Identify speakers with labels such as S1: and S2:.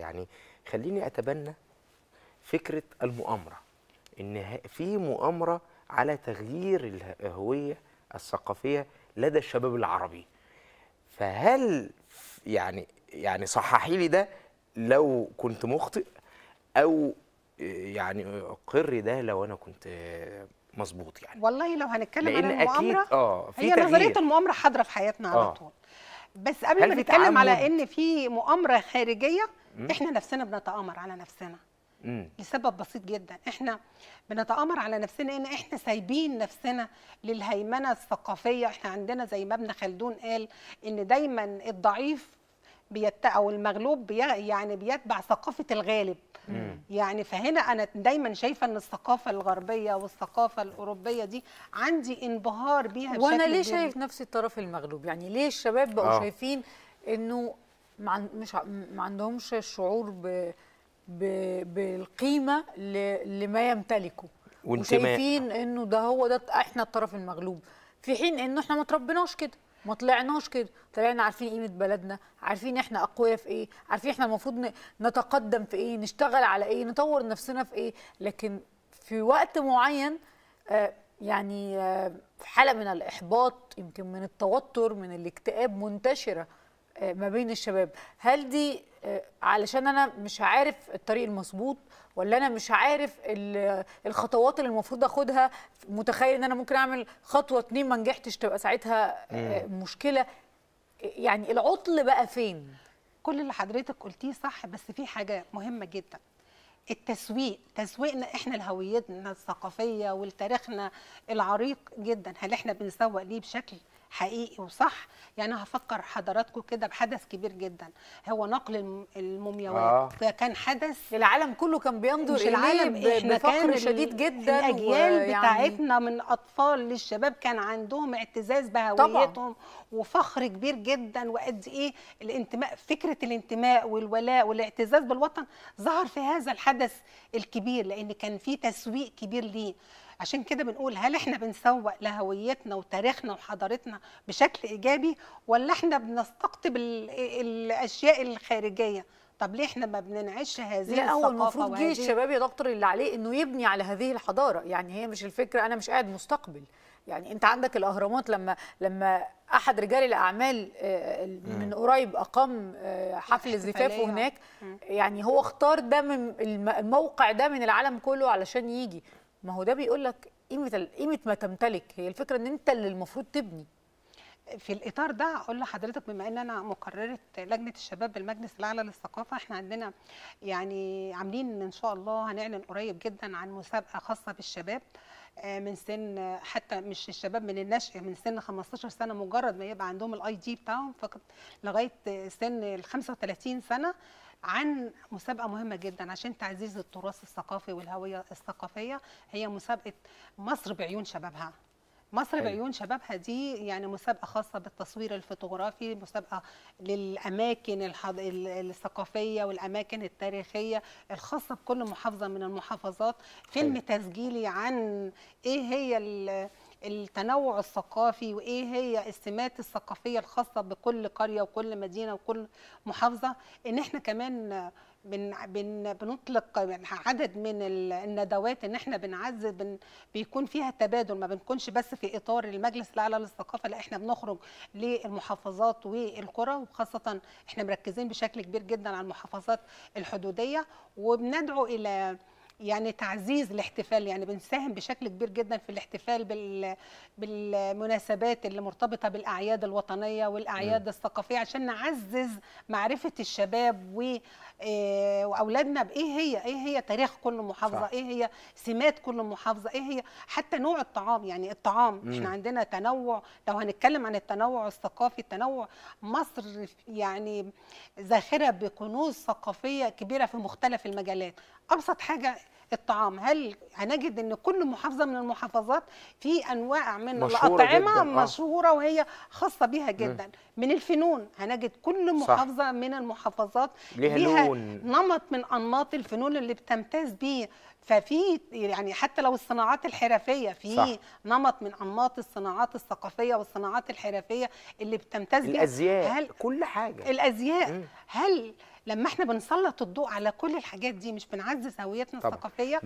S1: يعني خليني اتبنى فكره المؤامره ان في مؤامره على تغيير الهويه الثقافيه لدى الشباب العربي فهل يعني يعني صححي لي ده لو كنت مخطئ او يعني قري ده لو انا كنت مظبوط يعني
S2: والله لو هنتكلم عن المؤامره أكيد آه في هي تغيير. نظريه المؤامره حاضره في حياتنا على آه. طول بس قبل ما نتكلم على ان في مؤامره خارجيه احنا نفسنا بنتآمر على نفسنا مم. لسبب بسيط جدا احنا بنتآمر على نفسنا ان احنا سايبين نفسنا للهيمنة الثقافية احنا عندنا زي ما ابن خلدون قال ان دايما الضعيف بيت او المغلوب بي يعني بيتبع ثقافه الغالب يعني فهنا انا دايما شايفه ان الثقافه الغربيه
S1: والثقافه الاوروبيه دي عندي انبهار بيها وانا ليه شايف نفسي الطرف المغلوب يعني ليه الشباب بقوا آه. شايفين انه مش ما عندهمش الشعور ب... ب... بالقيمه ل... لما يمتلكه وشايفين انه ده هو ده احنا الطرف المغلوب في حين انه احنا ما تربيناش كده ما طلعناش كده طلعنا عارفين قيمه بلدنا عارفين احنا اقوياء في ايه عارفين احنا المفروض نتقدم في ايه نشتغل على ايه نطور نفسنا في ايه لكن في وقت معين آه يعني آه، في حاله من الاحباط يمكن من التوتر من الاكتئاب منتشره آه، ما بين الشباب هل دي آه، علشان انا مش عارف الطريق المظبوط ولا انا مش عارف الخطوات اللي المفروض اخدها متخيل ان انا ممكن اعمل خطوه اتنين ما نجحتش تبقى ساعتها آه، مم. مشكله يعني العطل بقى فين كل اللي حضرتك قلتيه صح بس
S2: في حاجه مهمه جدا التسويق تسويقنا احنا لهويتنا الثقافيه ولتاريخنا العريق جدا هل احنا بنسوق ليه بشكل حقيقي وصح يعني هفكر حضراتكم كده بحدث كبير جدا هو نقل المومياوات
S1: آه. كان حدث العالم كله كان بينظر العالم احنا كان شديد جدا الاجيال بتاعتنا
S2: من اطفال للشباب كان عندهم اعتزاز بهويتهم وفخر كبير جدا وقد ايه الانتماء فكره الانتماء والولاء والاعتزاز بالوطن ظهر في هذا الحدث الكبير لان كان في تسويق كبير ليه عشان كده بنقول هل احنا بنسوق لهويتنا وتاريخنا وحضارتنا بشكل ايجابي ولا احنا بنستقطب الاشياء الخارجيه طب ليه احنا ما بننعش هذه لا الثقافه هو المفروض جيل الشباب يا
S1: دكتور اللي عليه انه يبني على هذه الحضاره يعني هي مش الفكره انا مش قاعد مستقبل يعني انت عندك الاهرامات لما لما احد رجال الاعمال آه، من قريب اقام آه، حفل زفافه هناك يعني هو اختار ده من الموقع ده من العالم كله علشان يجي ما هو ده بيقول لك قيمه قيمه ما تمتلك هي الفكره ان انت اللي المفروض تبني في
S2: الاطار ده اقول لحضرتك بما ان انا مقرره لجنه الشباب بالمجلس الاعلى للثقافه احنا عندنا يعني عاملين ان شاء الله هنعلن قريب جدا عن مسابقه خاصه بالشباب آه، من سن حتى مش الشباب من النشأة من سن 15 سنه مجرد ما يبقى عندهم الاي دي بتاعهم لغايه سن ال 35 سنه عن مسابقه مهمه جدا عشان تعزيز التراث الثقافي والهويه الثقافيه هي مسابقه مصر بعيون شبابها مصر بعيون شبابها دي يعني مسابقه خاصه بالتصوير الفوتوغرافي مسابقه للاماكن الحض... الثقافيه والاماكن التاريخيه الخاصه بكل محافظه من المحافظات فيلم تسجيلي عن ايه هي ال... التنوع الثقافي وايه هي السمات الثقافيه الخاصه بكل قريه وكل مدينه وكل محافظه ان احنا كمان بن بن بنطلق يعني عدد من الندوات ان احنا بنعزز بن بيكون فيها تبادل ما بنكونش بس في اطار المجلس الاعلى للثقافه لا احنا بنخرج للمحافظات والقرى وخاصه احنا مركزين بشكل كبير جدا على المحافظات الحدوديه وبندعو الى يعني تعزيز الاحتفال يعني بنساهم بشكل كبير جدا في الاحتفال بال بالمناسبات اللي مرتبطه بالاعياد الوطنيه والاعياد م. الثقافيه عشان نعزز معرفه الشباب و آه، واولادنا بايه هي ايه هي تاريخ كل محافظه صح. ايه هي سمات كل محافظه ايه هي حتى نوع الطعام يعني الطعام م. احنا عندنا تنوع لو هنتكلم عن التنوع الثقافي التنوع مصر يعني ذاخره بكنوز ثقافيه كبيره في مختلف المجالات ابسط حاجه الطعام هل هنجد ان كل محافظه من المحافظات في انواع من مشهورة الاطعمه جداً. آه. مشهوره وهي خاصه بها جدا م. من الفنون هنجد كل محافظه صح. من المحافظات ليها نمط من انماط الفنون اللي بتمتاز بيه ففي يعني حتى لو الصناعات الحرفيه في نمط من انماط الصناعات الثقافيه والصناعات الحرفيه اللي بتمتاز الازياء هل كل حاجه الازياء مم. هل لما احنا بنسلط الضوء على كل الحاجات دي مش بنعزز هويتنا الثقافيه